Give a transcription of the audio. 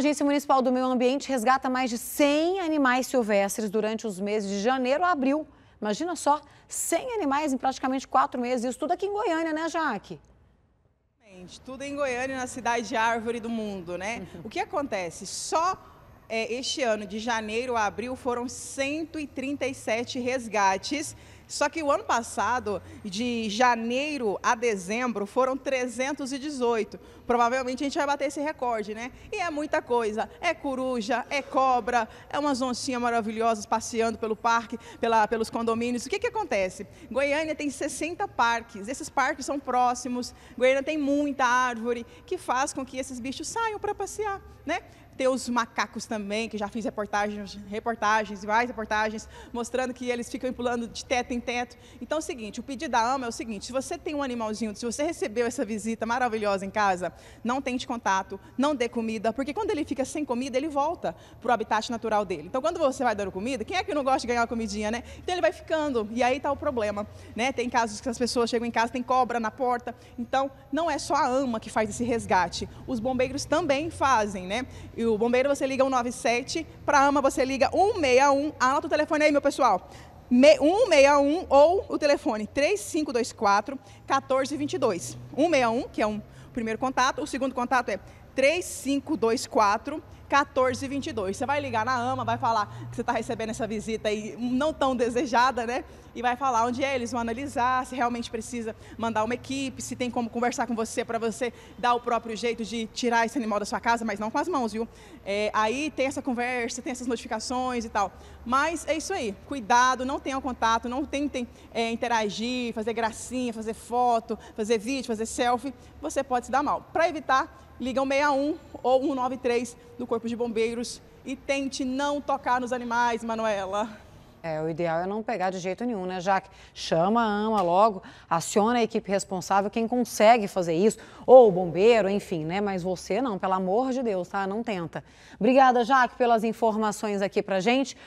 A Agência Municipal do Meio Ambiente resgata mais de 100 animais silvestres durante os meses de janeiro a abril. Imagina só, 100 animais em praticamente quatro meses. Isso tudo aqui em Goiânia, né, Jaque? Tudo em Goiânia, na cidade árvore do mundo, né? Uhum. O que acontece? Só é, este ano, de janeiro a abril, foram 137 resgates só que o ano passado, de janeiro a dezembro, foram 318. Provavelmente a gente vai bater esse recorde, né? E é muita coisa. É coruja, é cobra, é umas oncinhas maravilhosas passeando pelo parque, pela, pelos condomínios. O que, que acontece? Goiânia tem 60 parques. Esses parques são próximos. Goiânia tem muita árvore que faz com que esses bichos saiam para passear, né? Tem os macacos também, que já fiz reportagens, reportagens, várias reportagens, mostrando que eles ficam pulando de teto em teto. Então é o seguinte, o pedido da AMA é o seguinte, se você tem um animalzinho, se você recebeu essa visita maravilhosa em casa, não tente contato, não dê comida, porque quando ele fica sem comida, ele volta para o habitat natural dele. Então quando você vai dando comida, quem é que não gosta de ganhar uma comidinha, né? Então ele vai ficando, e aí está o problema, né? Tem casos que as pessoas chegam em casa, tem cobra na porta. Então não é só a AMA que faz esse resgate, os bombeiros também fazem, né? E o bombeiro você liga 197, para a AMA você liga 161, anota o telefone aí, meu pessoal. 161 ou o telefone 3524 1422. 161, que é um primeiro contato, o segundo contato é 3524 1422 e 22. Você vai ligar na AMA, vai falar que você está recebendo essa visita aí não tão desejada, né? E vai falar onde é, eles vão analisar, se realmente precisa mandar uma equipe, se tem como conversar com você para você dar o próprio jeito de tirar esse animal da sua casa, mas não com as mãos, viu? É, aí tem essa conversa, tem essas notificações e tal. Mas é isso aí, cuidado, não tenham contato, não tentem é, interagir, fazer gracinha, fazer foto, fazer vídeo, fazer selfie, você pode se dar mal. Para evitar, liga o 61 ou 193 do Corpo de Bombeiros e tente não tocar nos animais, Manuela. É, o ideal é não pegar de jeito nenhum, né, Jaque? Chama AMA logo, aciona a equipe responsável, quem consegue fazer isso, ou o bombeiro, enfim, né? Mas você não, pelo amor de Deus, tá? Não tenta. Obrigada, Jaque, pelas informações aqui pra gente.